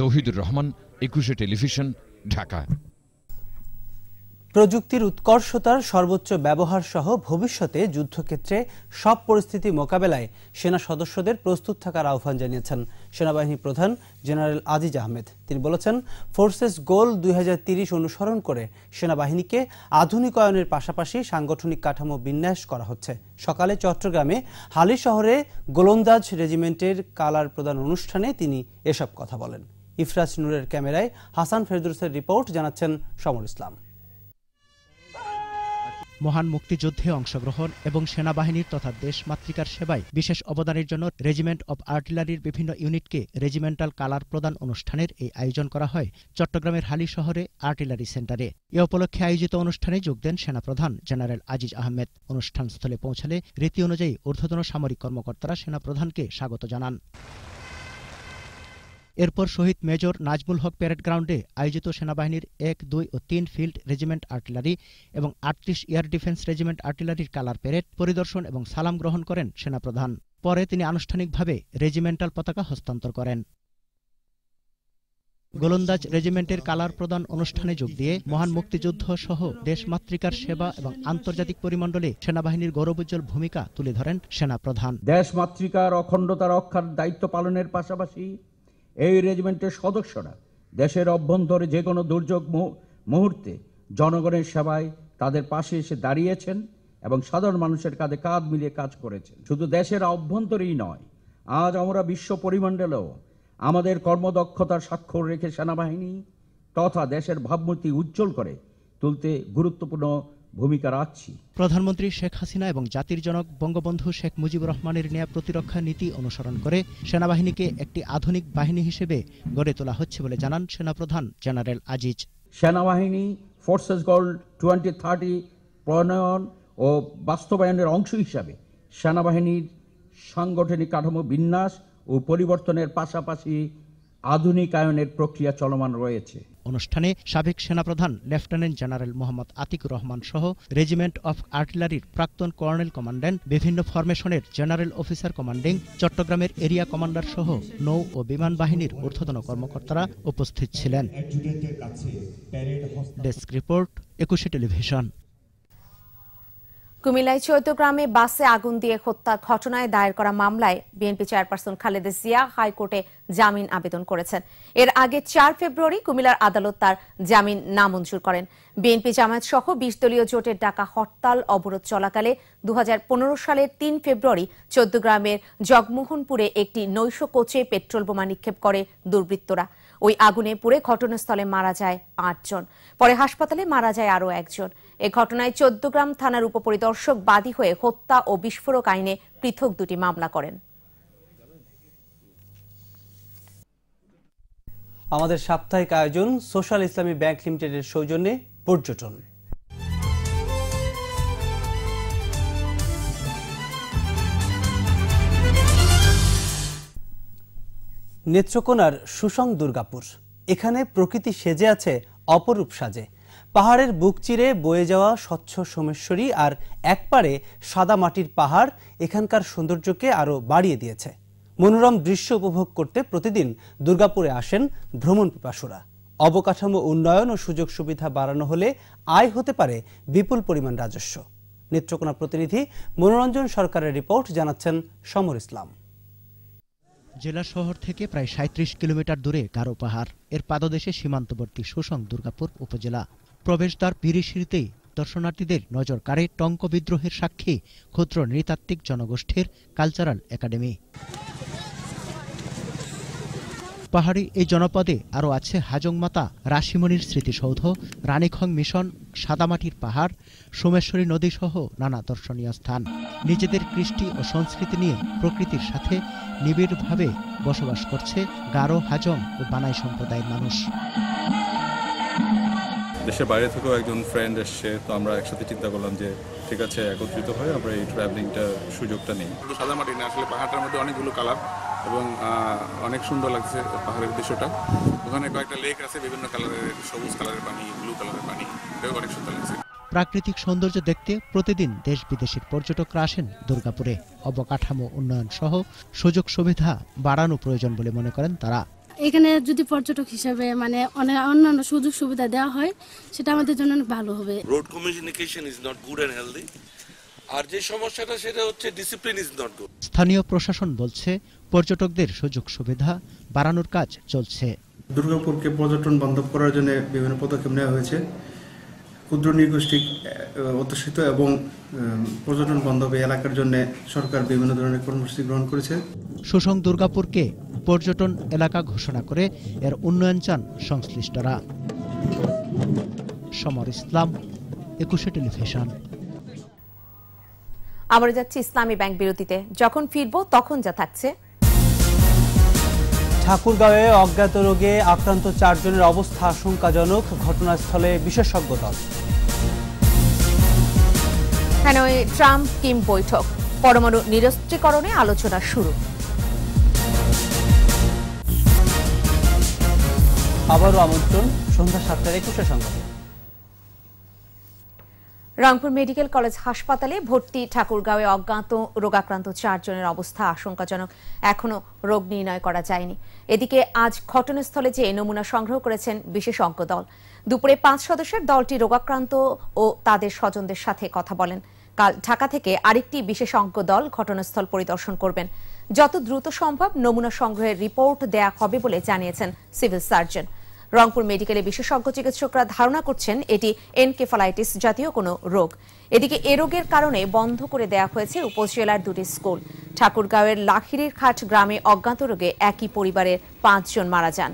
তৌহিদুর রহমান একুশে টেলিভিশন ঢাকা প্রযুক্তির উৎকর্ষতার সর্বোচ্চ ব্যবহার সহ ভবিষ্যতে যুদ্ধক্ষেত্রে সব পরিস্থিতি মোকাবেলায় সেনা সদস্যদের প্রস্তুত থাকার আহ্বান জানিয়েছেন সেনাবাহিনী প্রধান জেনারেল আজিজ আহমেদ তিনি বলেছেন ফোর্সেস গোল দুই অনুসরণ করে সেনাবাহিনীকে আধুনিকায়নের পাশাপাশি সাংগঠনিক কাঠামো বিন্যাস করা হচ্ছে সকালে চট্টগ্রামে হালি শহরে গোলন্দাজ রেজিমেন্টের কালার প্রদান অনুষ্ঠানে তিনি এসব কথা বলেন ইফরাজ নুরের ক্যামেরায় হাসান ফেরদৌসের রিপোর্ট জানাচ্ছেন সমর ইসলাম মহান মুক্তিযুদ্ধে অংশগ্রহণ এবং সেনাবাহিনীর তথা দেশমাতৃকার সেবায় বিশেষ অবদানের জন্য রেজিমেন্ট অব আর্টিলারির বিভিন্ন ইউনিটকে রেজিমেন্টাল কালার প্রদান অনুষ্ঠানের এই আয়োজন করা হয় চট্টগ্রামের হালি শহরে আর্টিলারি সেন্টারে এ উপলক্ষে আয়োজিত অনুষ্ঠানে যোগ দেন সেনাপ্রধান জেনারেল আজিজ আহমেদ অনুষ্ঠানস্থলে পৌঁছালে রীতি অনুযায়ী ঊর্ধ্বতন সামরিক কর্মকর্তারা সেনাপ্রধানকে স্বাগত জানান এরপর শহীদ মেজর নাজমুল হক প্যারেড গ্রাউন্ডে আয়োজিত সেনাবাহিনীর এক দুই ও তিন ফিল্ড রেজিমেন্ট আর্টিলারি এবং আটত্রিশ এয়ার ডিফেন্স রেজিমেন্ট আর্টিলারির কালার প্যারেড পরিদর্শন এবং সালাম গ্রহণ করেন সেনাপ্রধান পরে তিনি আনুষ্ঠানিকভাবে রেজিমেন্টাল পতাকা হস্তান্তর করেন গোলন্দাজ রেজিমেন্টের কালার প্রদান অনুষ্ঠানে যোগ দিয়ে মহান মুক্তিযুদ্ধ সহ দেশমাতৃকার সেবা এবং আন্তর্জাতিক পরিমণ্ডলে সেনাবাহিনীর গৌরবোজ্জ্বল ভূমিকা তুলে ধরেন সেনাপ্রধান দেশমাতৃকার অখণ্ডতা রক্ষার দায়িত্ব পালনের পাশাপাশি এই রেজিমেন্টের সদস্যরা দেশের অভ্যন্তরে যে কোনো দুর্যোগ মুহূর্তে জনগণের সেবায় তাদের পাশে এসে দাঁড়িয়েছেন এবং সাধারণ মানুষের কাঁধে কাঁধ মিলিয়ে কাজ করেছেন শুধু দেশের অভ্যন্তরেই নয় আজ আমরা বিশ্ব পরিমণ্ডলেও আমাদের কর্মদক্ষতার স্বাক্ষর রেখে সেনাবাহিনী তথা দেশের ভাবমূর্তি উজ্জ্বল করে তুলতে গুরুত্বপূর্ণ ভূমিকা রাখছি প্রধানমন্ত্রী শেখ হাসিনা এবং জাতির জনক বঙ্গবন্ধু শেখ মুজিবুর রহমানের নেয়া প্রতিরক্ষা নীতি অনুসরণ করে সেনাবাহিনীকে একটি আধুনিক বাহিনী হিসেবে গড়ে তোলা হচ্ছে বলে জানান সেনাপ্রধান জেনারেল আজিজ সেনাবাহিনী ফোর্সেস গোল টোয়েন্টি থার্টি প্রণয়ন ও বাস্তবায়নের অংশ হিসাবে সেনাবাহিনীর সাংগঠনিক কাঠামো বিন্যাস ও পরিবর্তনের পাশাপাশি আধুনিকায়নের প্রক্রিয়া চলমান রয়েছে অনুষ্ঠানে সাবেক সেনাপ্রধান লেফটেন্যান্ট জেনারেল মোহাম্মদ আতিকুর রহমান সহ রেজিমেন্ট অফ আর্টিলারির প্রাক্তন কর্নেল কমান্ড্যান্ট বিভিন্ন ফরমেশনের জেনারেল অফিসার কমান্ডিং চট্টগ্রামের এরিয়া কমান্ডার সহ নৌ ও বিমান বাহিনীর ঊর্ধ্বতন কর্মকর্তারা উপস্থিত ছিলেন ডেস্ক রিপোর্ট একুশে টেলিভিশন কুমিল্লায় চৈতগ্রামে বাসে আগুন দিয়ে হত্যা ঘটনায় দায়ের করা মামলায় বিএনপি চেয়ারপারসন খালেদা জিয়া হাইকোর্টে জামিন আবেদন করেছেন এর আগে চার ফেব্রুয়ারি কুমিল্লার আদালত তার জামিন নামঞ্জুর করেন বিএনপি জামায়াত সহ বিশ দলীয় জোটের ডাকা হরতাল অবরোধ চলাকালে দু সালের তিন ফেব্রুয়ারি চৌদ্দগ্রামের জগমোহনপুরে একটি নৈশ কোচে পেট্রোল বোমা নিক্ষেপ করে দুর্বৃত্তরা ওই আগুনে পুড়ে ঘটনাস্থলে মারা যায় আটজন পরে হাসপাতালে মারা যায় আরও একজন এ ঘটনায় চোদ্দগ্রাম থানার উপপরিদর্শক বাদী হয়ে হত্যা ও বিস্ফোরক আইনে পৃথক দুটি মামলা করেন আমাদের সাপ্তাহিক আয়োজন সোশ্যাল ইসলামী ব্যাংক লিমিটেডের সৌজন্যে পর্যটন নেত্রকোনার সুসং দুর্গাপুর এখানে প্রকৃতি সেজে আছে অপরূপ সাজে পাহাড়ের বুক চিরে বয়ে যাওয়া স্বচ্ছ সোমেশ্বরী আর একপারে সাদা মাটির পাহাড় এখানকার সৌন্দর্যকে আরও বাড়িয়ে দিয়েছে মনোরম দৃশ্য উপভোগ করতে প্রতিদিন দুর্গাপুরে আসেন ভ্রমণ পিপাসুরা অবকাঠামো উন্নয়ন ও সুযোগ সুবিধা বাড়ানো হলে আয় হতে পারে বিপুল পরিমাণ রাজস্ব নেত্রকোনা প্রতিনিধি মনোরঞ্জন সরকারের রিপোর্ট জানাচ্ছেন সমর ইসলাম জেলা শহর থেকে প্রায় সাঁত্রিশ কিলোমিটার দূরে গারো পাহাড় এর পাদদেশে সীমান্তবর্তী শোষণ দুর্গাপুর উপজেলা প্রবেশদ্বার পিরিশিরিতেই দর্শনার্থীদের নজর কাড়ে টঙ্ক বিদ্রোহের সাক্ষী ক্ষুদ্র নৃতাত্ত্বিক জনগোষ্ঠীর কালচারাল একাডেমি পাহাড়ি এই জনপদে আরও আছে হাজংমাতা রাশিমণির স্মৃতিসৌধ রানীখং মিশন সাদামাটির পাহাড় সোমেশ্বরী নদী সহ নানা দর্শনীয় স্থান নিজেদের কৃষ্টি ও সংস্কৃতি নিয়ে প্রকৃতির সাথে নিবিড়ভাবে বসবাস করছে গারো হাজং ও বানাই সম্প্রদায়ের মানুষ দেশের বাইরে থেকেও একজন ফ্রেন্ড এসছে তো আমরা একসাথে চিন্তা করলাম যে ঠিক আছে একত্রিত হয়ে আমরা এই ট্রাভেলিংটার সুযোগটা নিই সাদা মাটি না আসলে পাহাড়টার মধ্যে অনেকগুলো কালার এবং অনেক সুন্দর লাগছে পাহাড়ের দৃশ্যটা ওখানে কয়েকটা লেক আছে বিভিন্ন কালারের সবুজ কালারের পানি ব্লু কালারের পানি এটাও অনেক সুন্দর লাগছে প্রাকৃতিক সৌন্দর্য দেখতে প্রতিদিন দেশ বিদেশের পর্যটকরা আসেন দুর্গাপুরে অবকাঠামো উন্নয়ন সহ সুযোগ সুবিধা বাড়ানো প্রয়োজন বলে মনে করেন তারা এখানে যদি পর্যটক হিসাবে মানে অনেক অন্যান্য সুযোগ সুবিধা দেওয়া হয় সেটা আমাদের জন্য অনেক ভালো হবে road communication is not good and healthy আর যে সমস্যাটা সেটা হচ্ছে ডিসিপ্লিন ইজ নট গুড স্থানীয় প্রশাসন বলছে পর্যটকদের সুযোগ সুবিধা বাড়ানোর কাজ চলছে দুর্গাপুরকে পর্যটন বন্ধ করার জন্য বিভিন্ন পদক্ষেপ নেওয়া হয়েছে ক্ষুদ্র নৃগোষ্ঠী অধ্যুষিত এবং পর্যটন বান্ধব এলাকার জন্য সরকার বিভিন্ন ধরনের কর্মসূচি গ্রহণ করেছে সুসং দুর্গাপুরকে পর্যটন এলাকা ঘোষণা করে এর উন্নয়ন চান সংশ্লিষ্টরা সমর ইসলাম একুশে টেলিভিশন আমরা যাচ্ছি ইসলামী ব্যাংক বিরতিতে যখন ফিরব তখন যা থাকছে ঠাকুরগাঁওয়ে অজ্ঞাত রোগে আক্রান্ত চারজনের অবস্থা আশঙ্কাজনক ঘটনাস্থলে বিশেষজ্ঞ দল হ্যানয়ে ট্রাম্প কিম বৈঠক পরমাণু নিরস্ত্রীকরণে আলোচনা শুরু আবারও আমন্ত্রণ সন্ধ্যা সাতটার একুশে সংবাদে রংপুর মেডিকেল কলেজ হাসপাতালে ভর্তি ঠাকুরগাঁওয়ে অজ্ঞাত রোগাক্রান্ত চারজনের অবস্থা আশঙ্কাজনক এখনও রোগ নির্ণয় করা যায়নি এদিকে আজ ঘটনাস্থলে যে নমুনা সংগ্রহ করেছেন বিশেষজ্ঞ দল দুপুরে পাঁচ সদস্যের দলটি রোগাক্রান্ত ও তাদের স্বজনদের সাথে কথা বলেন কাল ঢাকা থেকে আরেকটি বিশেষজ্ঞ দল ঘটনাস্থল পরিদর্শন করবেন যত দ্রুত সম্ভব নমুনা সংগ্রহের রিপোর্ট দেয়া হবে বলে জানিয়েছেন সিভিল সার্জন রংপুর মেডিকেলে বিশেষজ্ঞ চিকিৎসকরা ধারণা করছেন এটি এনকেফালাইটিস জাতীয় কোনো রোগ এদিকে এ রোগের কারণে বন্ধ করে দেয়া হয়েছে উপজেলার দুটি স্কুল ঠাকুরগাঁওয়ের লাখিরির খাট গ্রামে অজ্ঞাত রোগে একই পরিবারের পাঁচজন মারা যান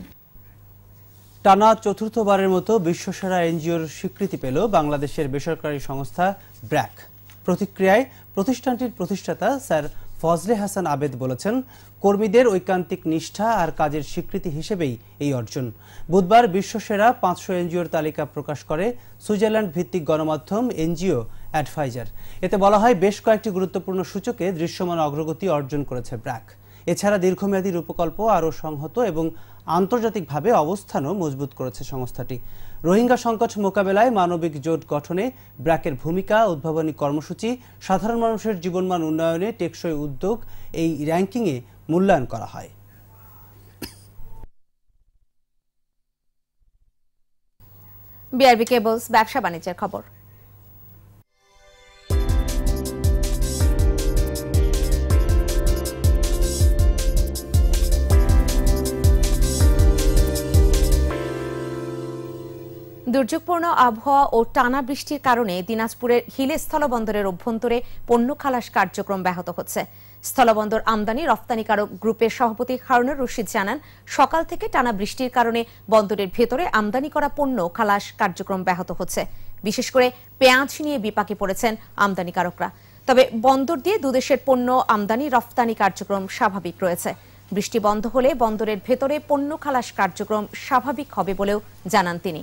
টানা চতুর্থবারের মতো বিশ্বসেরা এনজিওর স্বীকৃতি পেল বাংলাদেশের বেসরকারি সংস্থা ব্র্যাক প্রতিক্রিয়ায় প্রতিষ্ঠানটির প্রতিষ্ঠাতা স্যার ফজলে হাসান আবেদ বলেছেন কর্মীদের ঐকান্তিক নিষ্ঠা আর কাজের স্বীকৃতি হিসেবেই এই অর্জন বুধবার বিশ্বসেরা পাঁচশো এনজিওর তালিকা প্রকাশ করে সুইজারল্যান্ড ভিত্তিক গণমাধ্যম এনজিও অ্যাডভাইজার এতে বলা হয় বেশ কয়েকটি গুরুত্বপূর্ণ সূচকে দৃশ্যমান অগ্রগতি অর্জন করেছে ব্র্যাক এছাড়া দীর্ঘমেয়াদী রূপকল্প আরও সংহত এবং আন্তর্জাতিকভাবে অবস্থানও মজবুত করেছে সংস্থাটি রোহিঙ্গা সংকট মোকাবেলায় মানবিক জোট গঠনে ব্র্যাকের ভূমিকা উদ্ভাবনী কর্মসূচি সাধারণ মানুষের জীবনমান উন্নয়নে টেকসই উদ্যোগ এই র্যাঙ্কিংয়ে মূল্যায়ন করা হয় বিআরবি কেবলস ব্যবসা বাণিজ্যের খবর দুর্যোগপূর্ণ আবহাওয়া ও টানা বৃষ্টির কারণে দিনাজপুরের হিলে স্থলবন্দরের অভ্যন্তরে পণ্য খালাস কার্যক্রম ব্যাহত হচ্ছে স্থলবন্দর আমদানি রপ্তানিকারক গ্রুপের সভাপতি হারুনুর রশিদ জানান সকাল থেকে টানা বৃষ্টির কারণে বন্দরের ভেতরে আমদানি করা পণ্য খালাস কার্যক্রম ব্যাহত হচ্ছে বিশেষ করে পেঁয়াজ নিয়ে বিপাকে পড়েছেন আমদানিকারকরা তবে বন্দর দিয়ে দুদেশের পণ্য আমদানি রফতানি কার্যক্রম স্বাভাবিক রয়েছে বৃষ্টি বন্ধ হলে বন্দরের ভেতরে পণ্য খালাস কার্যক্রম স্বাভাবিক হবে বলেও জানান তিনি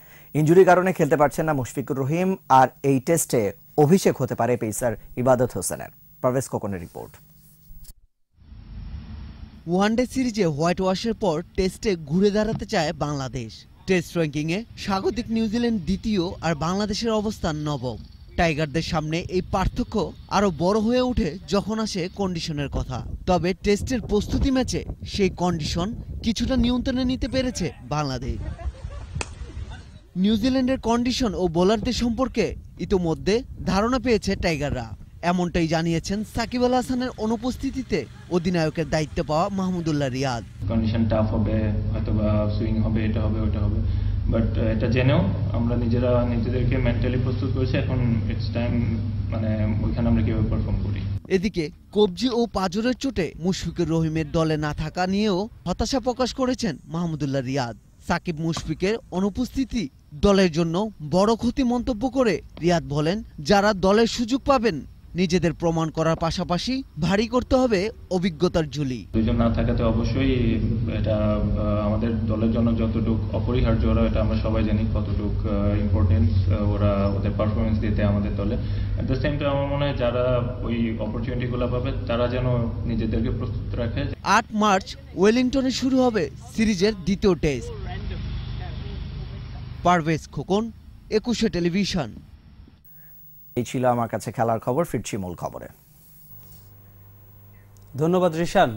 ইঞ্জুরির কারণে খেলতে পারছেন না মুশফিকুর রহিম আর এই টেস্টে অভিষেক হতে পারে পেসার ইবাদত হোসেনের প্রবেশ কোকনের রিপোর্ট ওয়ানডে সিরিজে হোয়াইট ওয়াশের পর টেস্টে ঘুরে দাঁড়াতে চায় বাংলাদেশ টেস্ট র্যাঙ্কিংয়ে স্বাগতিক নিউজিল্যান্ড দ্বিতীয় আর বাংলাদেশের অবস্থান নবম টাইগারদের সামনে এই পার্থক্য আরও বড় হয়ে ওঠে যখন আসে কন্ডিশনের কথা তবে টেস্টের প্রস্তুতি ম্যাচে সেই কন্ডিশন কিছুটা নিয়ন্ত্রণে নিতে পেরেছে বাংলাদেশ নিউজিল্যান্ডের কন্ডিশন ও বোলারদের সম্পর্কে ইতোমধ্যে ধারণা পেয়েছে টাইগাররা এমনটাই জানিয়েছেন সাকিব আল হাসানের অনুপস্থিতিতে অধিনায়কের দায়িত্ব পাওয়া মাহমুদুল্লাহ রিয়াদ কন্ডিশন টাফ হবে হয়তো বা সুইং হবে এটা হবে ওটা হবে বাট এটা জেনেও আমরা নিজেরা নিজেদেরকে মেন্টালি প্রস্তুত করেছি এখন ইটস টাইম মানে ওইখানে আমরা কিভাবে পারফর্ম করি এদিকে কবজি ও পাজরের চোটে মুশফিকুর রহিমের দলে না থাকা নিয়েও হতাশা প্রকাশ করেছেন মাহমুদুল্লাহ রিয়াদ সাকিব মুশফিকের অনুপস্থিতি দলের জন্য বড় ক্ষতি মন্তব্য করে রিয়াদ বলেন যারা দলের সুযোগ পাবেন নিজেদের প্রমাণ করার পাশাপাশি ভারী করতে হবে অভিজ্ঞতার ঝুলি দুজন না থাকাতে অবশ্যই এটা আমাদের দলের জন্য যতটুকু অপরিহার্য ওরা এটা আমরা সবাই জানি কতটুক ইম্পর্টেন্স ওরা ওদের পারফরমেন্স দিতে আমাদের দলে অ্যাট দ্য সেম টাইম আমার মনে হয় যারা ওই অপরচুনিটিগুলো পাবে তারা যেন নিজেদেরকে প্রস্তুত রাখে আট মার্চ ওয়েলিংটনে শুরু হবে সিরিজের দ্বিতীয় টেস্ট পারভেজ খোকন একুশে টেলিভিশন এই ছিল আমার কাছে খেলার খবর ফিরছি মূল খবরে ধন্যবাদ রিশান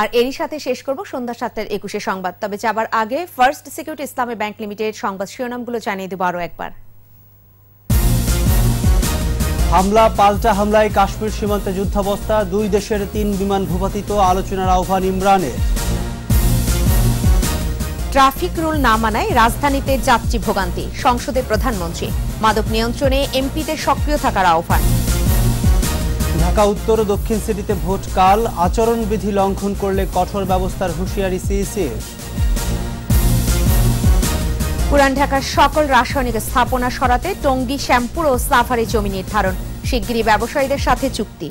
আর এরই সাথে শেষ করব সন্ধ্যা সাতটার একুশে সংবাদ তবে যাবার আগে ফার্স্ট সিকিউরিটি ইসলামী ব্যাংক লিমিটেড সংবাদ শিরোনামগুলো জানিয়ে দেব আরও একবার হামলা পাল্টা হামলায় কাশ্মীর সীমান্তে যুদ্ধাবস্থা দুই দেশের তিন বিমান ভূপাতিত আলোচনার আহ্বান ইমরানের ট্রাফিক রুল না মানায় রাজধানীতে যাত্রী ভোগান্তি সংসদে প্রধানমন্ত্রী মাদক নিয়ন্ত্রণে এমপিদের সক্রিয় থাকার আহ্বান ঢাকা উত্তর ও দক্ষিণ সিটিতে ভোট কাল আচরণবিধি লঙ্ঘন করলে কঠোর ব্যবস্থার হুঁশিয়ারি সিইসির পুরান ঢাকার সকল রাসায়নিক স্থাপনা সরাতে টঙ্গী শ্যাম্পুর ও সাফারি জমি নির্ধারণ শিগগিরই ব্যবসায়ীদের সাথে চুক্তি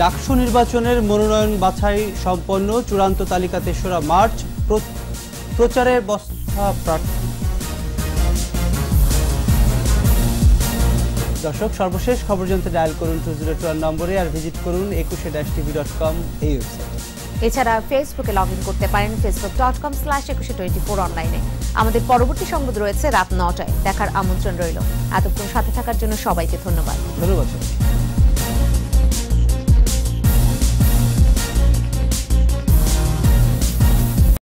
ডাকসু নির্বাচনের মনোনয়ন বাছাই সম্পন্ন চূড়ান্ত তালিকা তেসরা মার্চ প্রচারের বস্তা প্রার্থী দর্শক সর্বশেষ খবর জানতে ডায়াল করুন টু জিরো টু নম্বরে আর ভিজিট করুন একুশে ড্যাশ টিভি ডট কম এই ওয়েবসাইটে এছাড়া ফেসবুকে লগ ইন করতে পারেন Facebook dot com slash Ekushey twenty four অনলাইনে আমাদের পরবর্তী সংবাদ রয়েছে রাত নটায় দেখার আমন্ত্রণ রইল এতক্ষণ সাথে থাকার জন্য সবাইকে ধন্যবাদ ধন্যবাদ